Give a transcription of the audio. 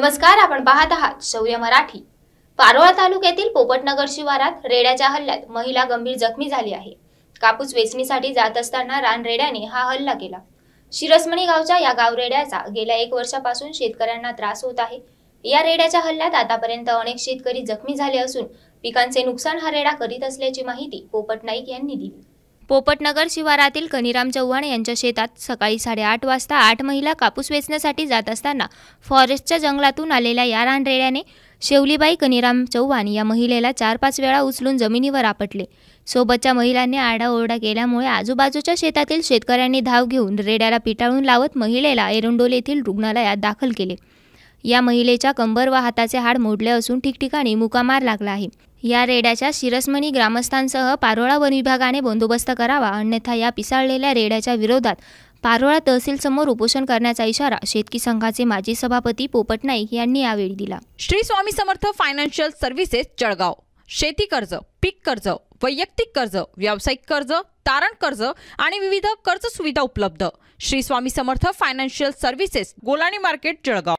नमस्कार आपण पाहत आहात शौर्य मराठी पारोळा तालुक्यातील पोपटनगर शिवारात रेड्याच्या हल्ल्यात महिला गंभीर जखमी झाली आहे कापूस वेचणीसाठी जात असताना रान रेड्याने हा हल्ला केला शिरसमणी गावच्या या गाव रेड्याचा गेल्या एक वर्षापासून शेतकऱ्यांना त्रास होत आहे या रेड्याच्या हल्ल्यात आतापर्यंत अनेक शेतकरी जखमी झाले असून पिकांचे नुकसान हा रेडा करीत असल्याची माहिती पोपट नाईक यांनी दिली पोपटनगर शिवारातील कनिराम चव्हाण यांच्या शेतात सकाळी साडेआठ वाजता आठ महिला कापूस वेचण्यासाठी जात असताना फॉरेस्टच्या जंगलातून आलेल्या या रानरेड्याने शेवलीबाई कनिराम चव्हाण या महिलेला चार पाच वेळा उचलून जमिनीवर आपटले सोबतच्या महिलांनी आडाओरडा केल्यामुळे आजूबाजूच्या शेतातील शेतकऱ्यांनी धाव घेऊन रेड्याला पिटाळून लावत महिलेला एरंडोल येथील रुग्णालयात दाखल केले या महिलेच्या कंबर व हाताचे हाड मोडले असून ठिकठिकाणी मुकामार लागला आहे या रेड्याच्या शिरसमणी ग्रामस्थांसह पारोळा वन विभागाने बंदोबस्त करावा अन्यथा या पिसाळलेल्या रेड्याच्या विरोधात पारोळा तहसीलसमोर उपोषण करण्याचा इशारा शेतकी संघाचे माजी सभापती पोपट नाईक यांनी यावेळी दिला श्री स्वामी समर्थ फायनान्शियल सर्व्हिसेस जळगाव शेती कर्ज पीक कर्ज वैयक्तिक कर्ज व्यावसायिक कर्ज तारण कर्ज आणि विविध कर्ज सुविधा उपलब्ध Shri Swami Samarth financial services Golani market Jalgaon